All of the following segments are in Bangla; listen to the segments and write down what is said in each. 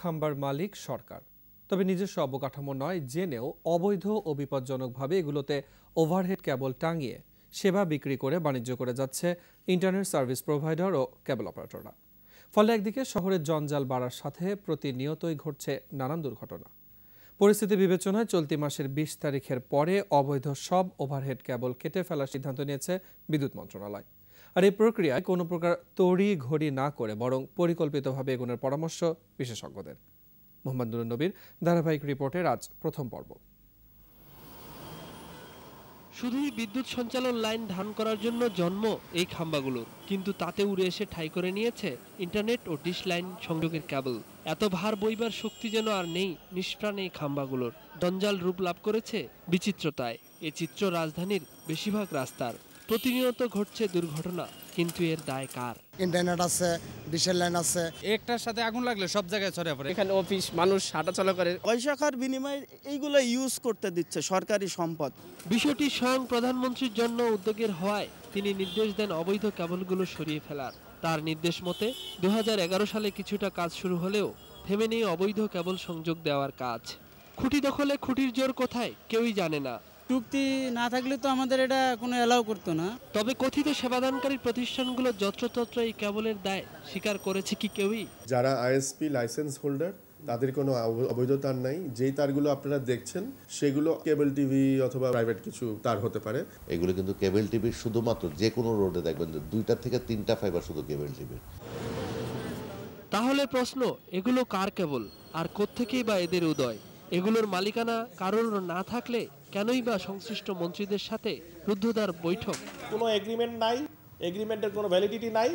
খাম্বার মালিক সরকার তবে নিজস্ব অবকাঠামো নয় জেনেও অবৈধ ও বিপজ্জনকভাবে এগুলোতে ওভারহেড কেবল টাঙিয়ে সেবা বিক্রি করে বাণিজ্য করে যাচ্ছে ইন্টারনেট সার্ভিস প্রোভাইডার ও কেবল অপারেটররা ফলে একদিকে শহরের জঞ্জাল বাড়ার সাথে প্রতিনিয়তই ঘটছে নানান দুর্ঘটনা পরিস্থিতি বিবেচনায় চলতি মাসের বিশ তারিখের পরে অবৈধ সব ওভারহেড কেবল কেটে ফেলার সিদ্ধান্ত নিয়েছে বিদ্যুৎ মন্ত্রণালয় আর এই প্রক্রিয়ায় কোনো প্রকার তড়ি ঘড়ি না করে বরং পরিকল্পিতভাবে এগোনোর পরামর্শ বিশেষজ্ঞদের মোহাম্মদ নুরুল নবীর ধারাবাহিক রিপোর্টের আজ প্রথম পর্ব শুধুই বিদ্যুৎ সঞ্চালন লাইন ধান করার জন্য জন্ম এই খাম্বাগুলোর কিন্তু তাতে উড়ে এসে ঠাই করে নিয়েছে ইন্টারনেট ও ডিশ লাইন সংযোগের ক্যাবল এত ভার বইবার শক্তি যেন আর নেই নিষ্প্রাণ এই খাম্বাগুলোর দঞ্জাল রূপ লাভ করেছে বিচিত্রতায় এ চিত্র রাজধানীর বেশিরভাগ রাস্তার প্রতিনিয়ত ঘটছে দুর্ঘটনা কিন্তু এর দায় কার ইন্টারনেট আছে ডিশের লাইন আছে একটার সাথে আগুন লাগলে সব জায়গায় ছড়িয়ে পড়ে এখানে অফিস মানুষ হাঁটাচলা করে পয়সাকার বিনিময়ে এইগুলো ইউজ করতে দিচ্ছে সরকারি সম্পদ বিষয়টি স্বয়ং প্রধানমন্ত্রীর জন্য উদ্যোগের হওয়ায় তিনি নির্দেশ দেন অবৈধ কেবলগুলো সরিয়ে ফেলার তার নির্দেশ মতে দু সালে কিছুটা কাজ শুরু হলেও থেমে নেই অবৈধ কেবল সংযোগ দেওয়ার কাজ খুঁটি দখলে খুঁটির জোর কোথায় কেউই জানে না চুক্তি না থাকলে তো আমাদের এটা কোনো এলাও করতো না তবে কথিত সেবাদানকারী প্রতিষ্ঠানগুলো যত্রতত্র এই কেবলের দায় স্বীকার করেছে কি কেউই যারা আইএসপি লাইসেন্স হোল্ডার তাদের কোনো অবৈধতার নাই যেই তারগুলো আপনারা দেখছেন সেগুলো কেবল টিভি অথবা প্রাইভেট কিছু তার হতে পারে এগুলো কিন্তু কেবল টিভির শুধুমাত্র যে কোনো রোডে দেখবেন দুইটা থেকে তিনটা ফাইবার শুধু কেবল টিভির তাহলে প্রশ্ন এগুলো কার কেবল আর কোত্থেকেই বা এদের উদয় এগুলোর মালিকানা কারোর না থাকলে কেনই বা সংশ্লিষ্ট মন্ত্রীদের সাথে রুদ্ধদ্বার বৈঠক কোনো এগ্রিমেন্ট নাই এগ্রিমেন্টের কোনো ভ্যালিডিটি নাই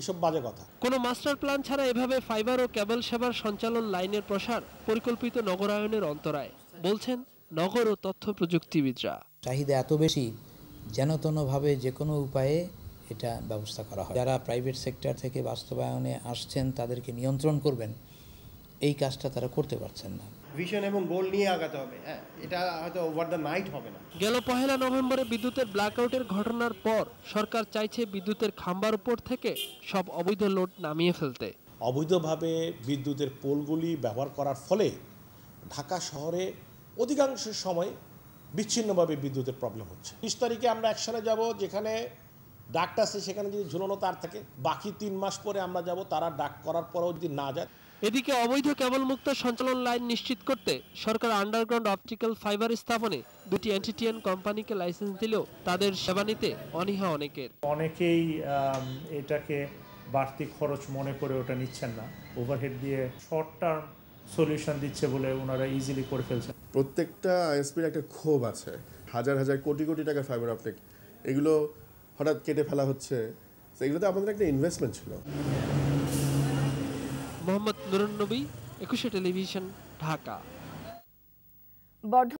এসব বাজে কথা কোনো মাস্টার প্ল্যান ছাড়া এভাবে ফাইবার ও কেবল সেবার সঞ্চালন লাইনের প্রসার পরিকল্পিত নগরায়নের অন্তরায় বলছেন নগর ও তথ্য প্রযুক্তিবিদরা চাহিদা এত বেশি যেন তনভাবে যে কোনো উপায়ে এটা ব্যবস্থা করা হয় যারা প্রাইভেট সেক্টর থেকে বাস্তবায়নে আসছেন তাদেরকে নিয়ন্ত্রণ করবেন এই কাজটা তারা করতে পারছেন না ভিশন এবং গোল নিয়ে আগাতে হবে হ্যাঁ এটা হয়তো ওভার দ্য নাইট হবে না গেল পহেলা নভেম্বরে বিদ্যুতের ব্ল্যাকআউটের ঘটনার পর সরকার চাইছে বিদ্যুতের খাম্বার উপর থেকে সব অবৈধ লোড নামিয়ে ফেলতে অবৈধভাবে বিদ্যুতের পোলগুলি ব্যবহার করার ফলে ঢাকা শহরে অধিকাংশ সময় বিচ্ছিন্নভাবে বিদ্যুতের প্রবলেম হচ্ছে বিশ তারিখে আমরা একসাথে যাব যেখানে ডাকটা আছে সেখানে যদি ঝুলনো তার থাকে বাকি তিন মাস পরে আমরা যাব তারা ডাক করার পরেও যদি না যায় এদিকে অবৈধ কেবলমুক্ত সঞ্চালন লাইন নিশ্চিত করতে সরকার আন্ডারগ্রাউন্ড অপটিক্যাল ফাইবার স্থাপনে দুটি এনটিটিএন কোম্পানিকে লাইসেন্স দিলেও তাদের সেবা নিতে অনীহা অনেকের অনেকেই এটাকে বাড়তি খরচ মনে করে ওটা নিচ্ছেন না ওভারহেড দিয়ে শর্ট টার্ম সলিউশন দিচ্ছে বলে ওনারা ইজিলি করে ফেলছেন প্রত্যেকটা আইএসপির একটা ক্ষোভ আছে হাজার হাজার কোটি কোটি টাকা ফাইবার অপটিক এগুলো হঠাৎ কেটে ফেলা হচ্ছে এগুলোতে আমাদের একটা ইনভেস্টমেন্ট ছিল মোহাম্মদ নুরুন নবী একুশে টেলিভিশন ঢাকা